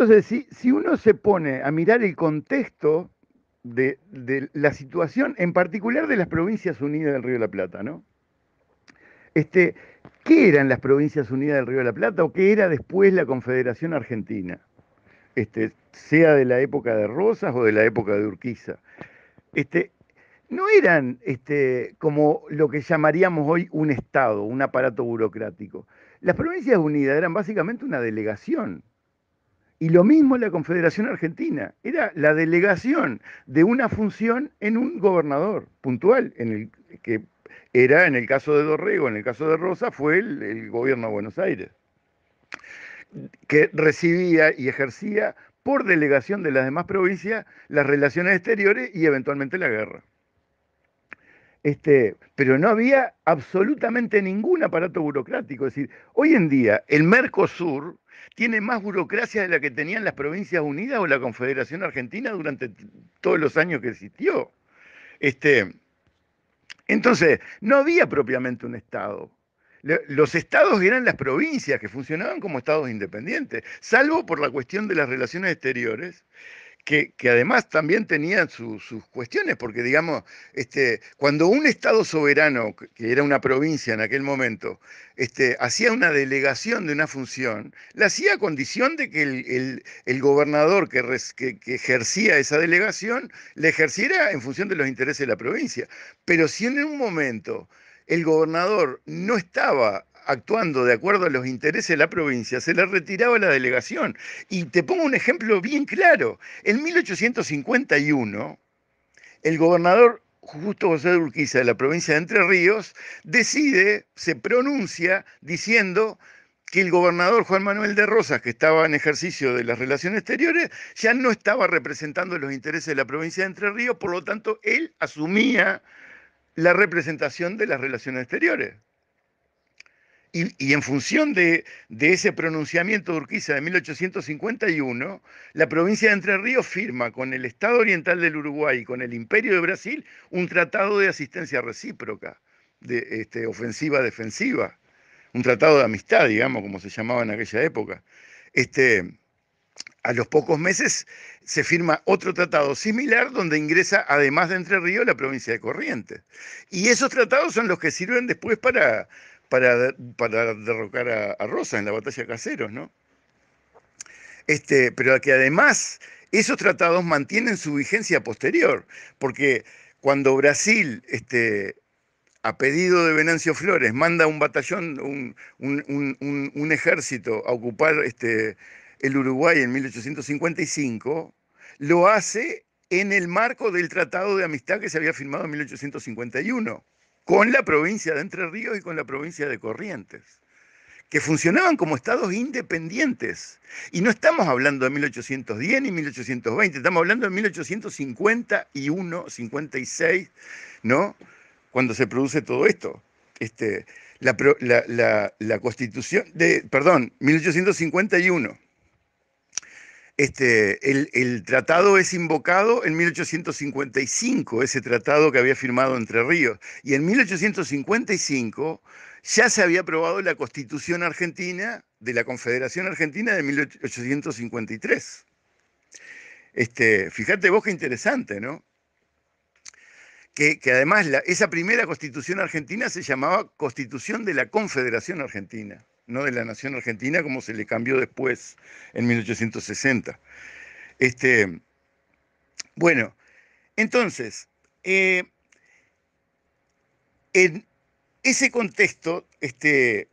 Entonces, si, uno se pone a mirar el contexto de, la situación, en particular de las Provincias Unidas del Río de la Plata, ¿no? Este, ¿Qué eran las Provincias Unidas del Río de la Plata o qué era después la Confederación Argentina? Este, sea de la época de Rosas o de la época de Urquiza. Este, no eran este, como lo que llamaríamos hoy un Estado, un aparato burocrático. Las Provincias Unidas eran básicamente una delegación y lo mismo en la Confederación Argentina, era la delegación de una función en un gobernador puntual, en el que era en el caso de Dorrego, en el caso de Rosa, fue el, gobierno de Buenos Aires, que recibía y ejercía por delegación de las demás provincias las relaciones exteriores y eventualmente la guerra. Este, pero no había absolutamente ningún aparato burocrático. Es decir, hoy en día el Mercosur tiene más burocracia de la que tenían las Provincias Unidas o la Confederación Argentina durante todos los años que existió. Este, entonces, no había propiamente un Estado. Los estados eran las provincias que funcionaban como estados independientes, salvo por la cuestión de las relaciones exteriores que, además también tenía sus cuestiones, porque digamos, este, cuando un Estado soberano, que era una provincia en aquel momento, este, hacía una delegación de una función, la hacía a condición de que el, gobernador que, que ejercía esa delegación la ejerciera en función de los intereses de la provincia. Pero si en un momento el gobernador no estaba actuando de acuerdo a los intereses de la provincia, se le retiraba la delegación. Y te pongo un ejemplo bien claro. En 1851, el gobernador Justo José de Urquiza de la provincia de Entre Ríos decide, se pronuncia diciendo que el gobernador Juan Manuel de Rosas, que estaba en ejercicio de las relaciones exteriores, ya no estaba representando los intereses de la provincia de Entre Ríos, por lo tanto, él asumía la representación de las relaciones exteriores. Y, en función de, ese pronunciamiento de Urquiza de 1851, la provincia de Entre Ríos firma con el Estado Oriental del Uruguay y con el Imperio de Brasil un tratado de asistencia recíproca, de este, ofensiva-defensiva, un tratado de amistad, digamos, como se llamaba en aquella época. Este, a los pocos meses se firma otro tratado similar donde ingresa, además de Entre Ríos, la provincia de Corrientes. Y esos tratados son los que sirven después para para, derrocar a, Rosa en la batalla de Caseros, ¿no? Este, pero que además esos tratados mantienen su vigencia posterior, porque cuando Brasil, este, a pedido de Venancio Flores, manda un batallón, un, ejército a ocupar este, el Uruguay en 1855, lo hace en el marco del Tratado de Amistad que se había firmado en 1851 con la provincia de Entre Ríos y con la provincia de Corrientes, que funcionaban como estados independientes. Y no estamos hablando de 1810 y 1820, estamos hablando de 1851, 56, ¿no? Cuando se produce todo esto. Este, la, la constitución de, perdón, 1851 este, el, tratado es invocado en 1855, ese tratado que había firmado Entre Ríos. Y en 1855 ya se había aprobado la Constitución Argentina de la Confederación Argentina de 1853. Este, fíjate vos qué interesante, ¿no? Que, además esa primera Constitución Argentina se llamaba Constitución de la Confederación Argentina no de la nación argentina, como se le cambió después en 1860. Este, bueno, entonces, eh, en ese contexto, este,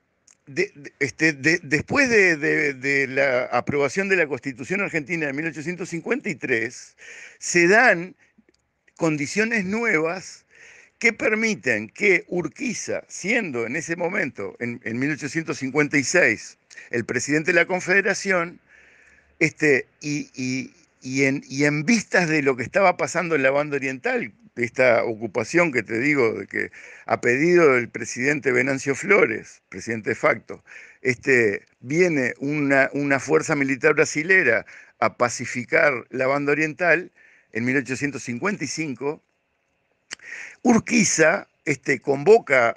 este después de, la aprobación de la Constitución Argentina de 1853, se dan condiciones nuevas que permiten que Urquiza, siendo en ese momento, en, 1856, el presidente de la Confederación, este, y, en, en, vistas de lo que estaba pasando en la banda oriental, de esta ocupación que te digo, de que a pedido del presidente Venancio Flores, presidente de facto, este, viene una, una fuerza militar brasilera a pacificar la banda oriental en 1855, Urquiza este, convoca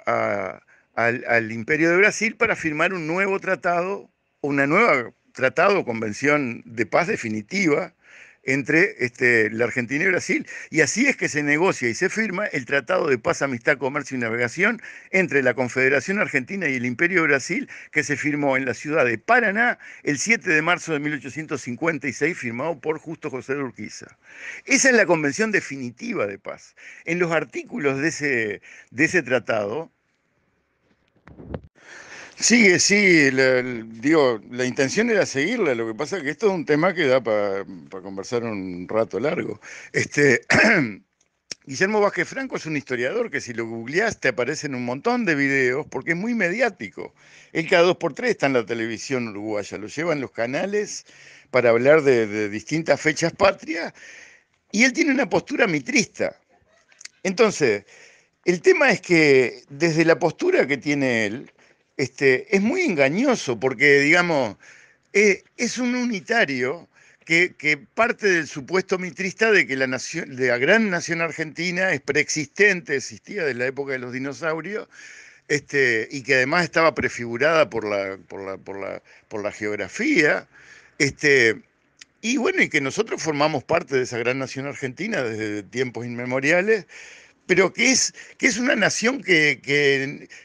al, Imperio de Brasil para firmar un nuevo tratado, una nueva tratado convención de paz definitiva entre este, la Argentina y Brasil. Y así es que se negocia y se firma el Tratado de Paz, Amistad, Comercio y Navegación entre la Confederación Argentina y el Imperio de Brasil, que se firmó en la ciudad de Paraná el 7 de marzo de 1856, firmado por Justo José de Urquiza. Esa es la convención definitiva de paz. En los artículos de ese, de ese tratado, Sigue, sí, digo, la intención era seguirla, lo que pasa es que esto es un tema que da para conversar un rato largo. Este, Guillermo Vázquez Franco es un historiador que si lo googleás te aparecen un montón de videos porque es muy mediático. Él cada dos por tres está en la televisión uruguaya, lo llevan los canales para hablar de, de distintas fechas patrias y él tiene una postura mitrista. Entonces, el tema es que desde la postura que tiene él, este, es muy engañoso porque, digamos, eh, es un unitario que, parte del supuesto mitrista de que la, gran nación argentina es preexistente, existía desde la época de los dinosaurios, este, y que además estaba prefigurada por la, geografía. Este, y bueno, y que nosotros formamos parte de esa gran nación argentina desde tiempos inmemoriales, pero que es, que es una nación que,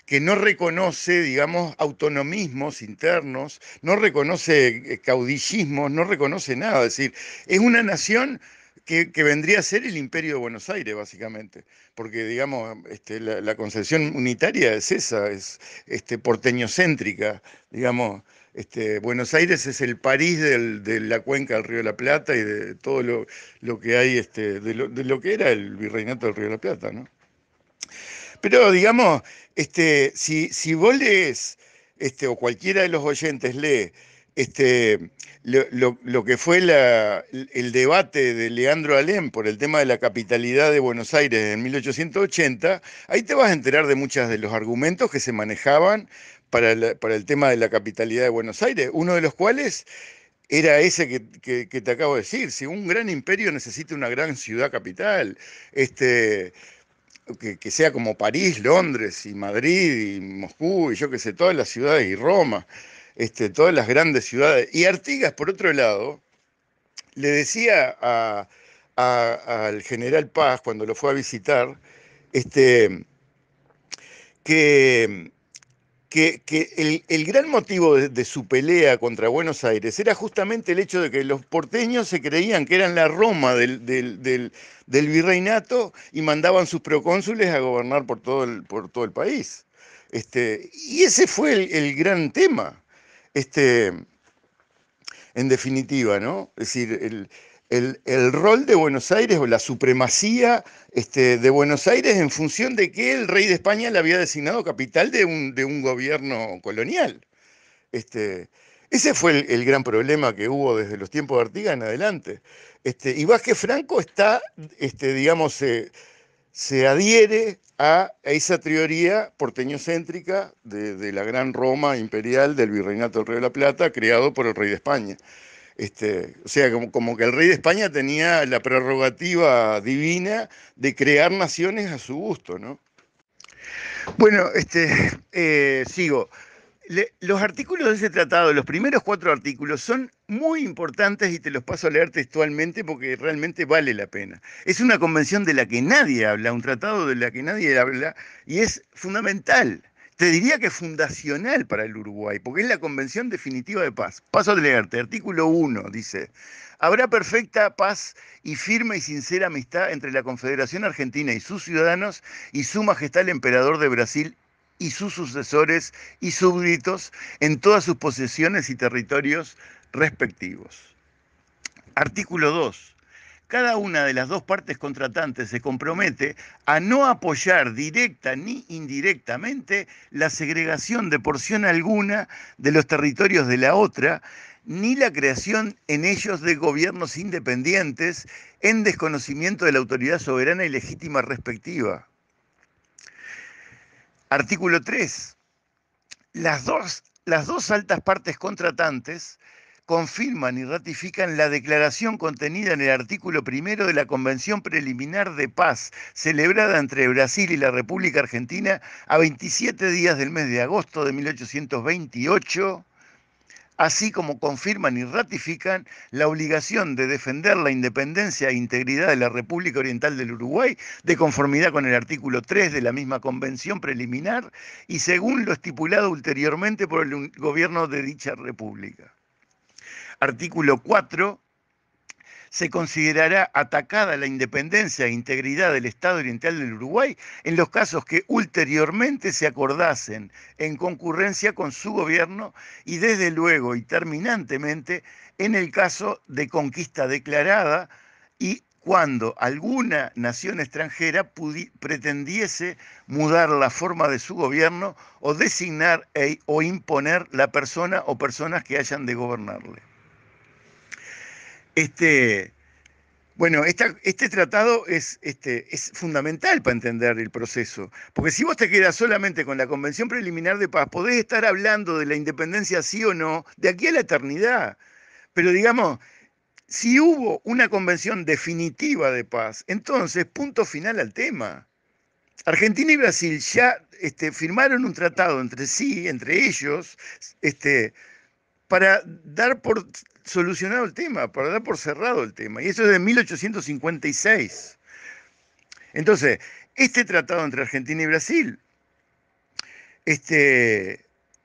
que, no reconoce, digamos, autonomismos internos, no reconoce eh, caudillismos, no reconoce nada. Es decir, es una nación que, vendría a ser el imperio de Buenos Aires, básicamente, porque, digamos, este, la, concepción unitaria es esa, es este, céntrica digamos. Este, Buenos Aires es el París de la cuenca del Río de la Plata y de todo lo, que hay, este, de, lo, que era el virreinato del Río de la Plata, Pero digamos, este, si, vos lees, o cualquiera de los oyentes lee, lo, que fue el debate de Leandro Alem por el tema de la capitalidad de Buenos Aires en 1880, ahí te vas a enterar de muchos de los argumentos que se manejaban para el, tema de la capitalidad de Buenos Aires, uno de los cuales era ese que, te acabo de decir. Si un gran imperio necesita una gran ciudad capital, este, que, sea como París, Londres y Madrid y Moscú y yo qué sé, todas las ciudades y Roma, este, todas las grandes ciudades. Y Artigas, por otro lado, le decía al general Paz cuando lo fue a visitar, este, que que, el, gran motivo de, su pelea contra Buenos Aires era justamente el hecho de que los porteños se creían que eran la Roma del, virreinato y mandaban sus procónsules a gobernar por todo el, por todo el país. Este, y ese fue el, el gran tema. Este, en definitiva, ¿no? Es decir, el, el, rol de Buenos Aires o la supremacía este, de Buenos Aires en función de que el rey de España le había designado capital de un, gobierno colonial. Este, ese fue el, gran problema que hubo desde los tiempos de Artigas en adelante. Este, y Vázquez Franco está, este, digamos, eh, se adhiere a esa teoría porteñocéntrica de, de la gran Roma imperial del virreinato del Río de la Plata creado por el rey de España. Este, o sea, como, que el rey de España tenía la prerrogativa divina de crear naciones a su gusto, ¿no? Bueno, este, eh, sigo. los artículos de ese tratado, los primeros cuatro artículos, son muy importantes y te los paso a leer textualmente porque realmente vale la pena. Es una convención de la que nadie habla, un tratado de la que nadie habla y es fundamental te diría que fundacional para el Uruguay, porque es la Convención Definitiva de Paz. Paso a leerte, artículo 1 dice, habrá perfecta paz y firme y sincera amistad entre la Confederación Argentina y sus ciudadanos y su Majestad el Emperador de Brasil y sus sucesores y súbditos en todas sus posesiones y territorios respectivos. Artículo 2 cada una de las dos partes contratantes se compromete a no apoyar directa ni indirectamente la segregación de porción alguna de los territorios de la otra, ni la creación en ellos de gobiernos independientes en desconocimiento de la autoridad soberana y legítima respectiva. Artículo 3. Las dos, las dos altas partes contratantes confirman y ratifican la declaración contenida en el artículo primero de la Convención Preliminar de Paz, celebrada entre Brasil y la República Argentina a 27 días del mes de agosto de 1828 así como confirman y ratifican la obligación de defender la independencia e integridad de la República Oriental del Uruguay, de conformidad con el artículo 3 de la misma convención preliminar y según lo estipulado ulteriormente por el gobierno de dicha República artículo 4, se considerará atacada la independencia e integridad del Estado Oriental del Uruguay en los casos que ulteriormente se acordasen en concurrencia con su gobierno y desde luego y terminantemente en el caso de conquista declarada y cuando alguna nación extranjera pretendiese mudar la forma de su gobierno o designar e-, o imponer la persona o personas que hayan de gobernarle. Este, bueno, este tratado este, es, fundamental para entender el proceso, porque si vos te quedas solamente con la Convención Preliminar de Paz, podés estar hablando de la independencia sí o no de aquí a la eternidad. Pero digamos, si hubo una convención definitiva de paz, entonces punto final al tema. Argentina y Brasil ya este, firmaron un tratado entre sí, entre ellos, este, para dar por solucionado el tema, para dar por cerrado el tema. Y eso es de 1856. Entonces, este tratado entre Argentina y Brasil este,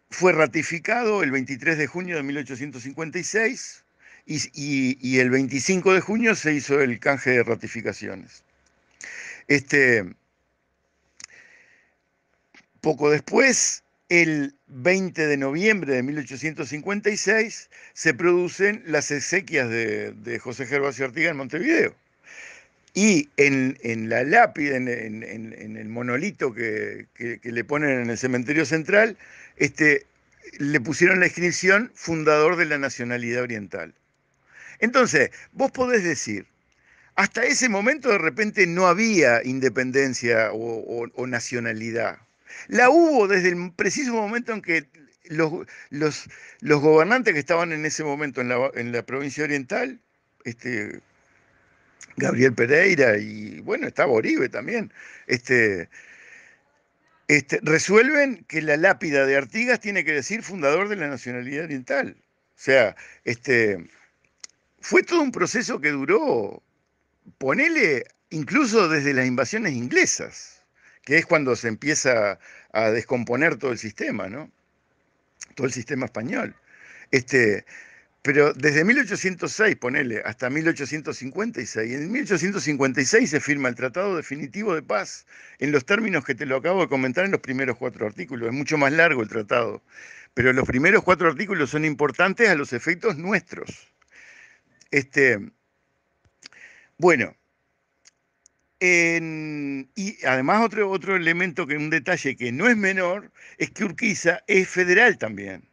fue ratificado el 23 de junio de 1856 y, el 25 de junio se hizo el canje de ratificaciones. Este, poco después, el 20 de noviembre de 1856 se producen las exequias de, José Gervasio Artigas en Montevideo. Y en, la lápida, en, el monolito que, le ponen en el cementerio central, este, le pusieron la inscripción fundador de la nacionalidad oriental. Entonces, vos podés decir, hasta ese momento de repente no había independencia o nacionalidad la hubo desde el preciso momento en que los, gobernantes que estaban en ese momento en la, provincia oriental, este, Gabriel Pereira y bueno, estaba Oribe también, este, este, resuelven que la lápida de Artigas tiene que decir fundador de la nacionalidad oriental. O sea, fue todo un proceso que duró, ponele, incluso desde las invasiones inglesas que es cuando se empieza a descomponer todo el sistema, ¿no? Todo el sistema español. Este, pero desde 1806, ponele, hasta 1856. En 1856 se firma el Tratado Definitivo de Paz, en los términos que te lo acabo de comentar en los primeros cuatro artículos. Es mucho más largo el tratado, pero los primeros cuatro artículos son importantes a los efectos nuestros. Este, bueno, y además otro, otro elemento, que un detalle que no es menor, es que Urquiza es federal también.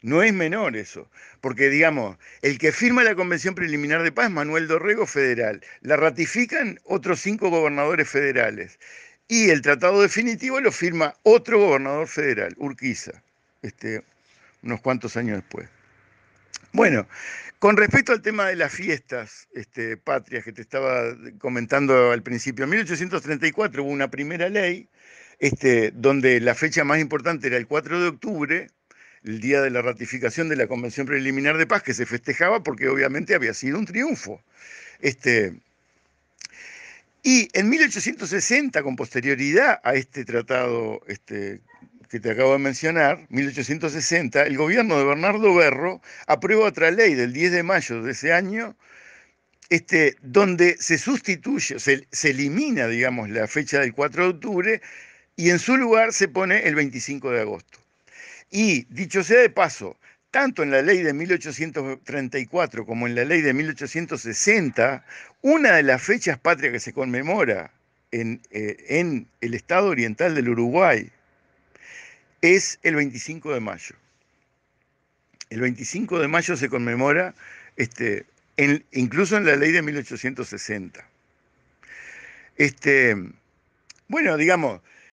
No es menor eso, porque digamos, el que firma la Convención Preliminar de Paz, Manuel Dorrego, federal, la ratifican otros cinco gobernadores federales y el tratado definitivo lo firma otro gobernador federal, Urquiza, este, unos cuantos años después. Bueno, con respecto al tema de las fiestas este, patrias que te estaba comentando al principio, en 1834 hubo una primera ley este, donde la fecha más importante era el 4 de octubre, el día de la ratificación de la Convención Preliminar de Paz, que se festejaba porque obviamente había sido un triunfo. Este, y en 1860, con posterioridad a este tratado este, que te acabo de mencionar, 1860, el gobierno de Bernardo Berro aprueba otra ley del 10 de mayo de ese año, este, donde se sustituye, se, elimina, digamos, la fecha del 4 de octubre y en su lugar se pone el 25 de agosto. Y dicho sea de paso, tanto en la ley de 1834 como en la ley de 1860, una de las fechas patrias que se conmemora en eh, el estado oriental del Uruguay, es el 25 de mayo. El 25 de mayo se conmemora, este, incluso en la ley de 1860. Este, bueno, digamos,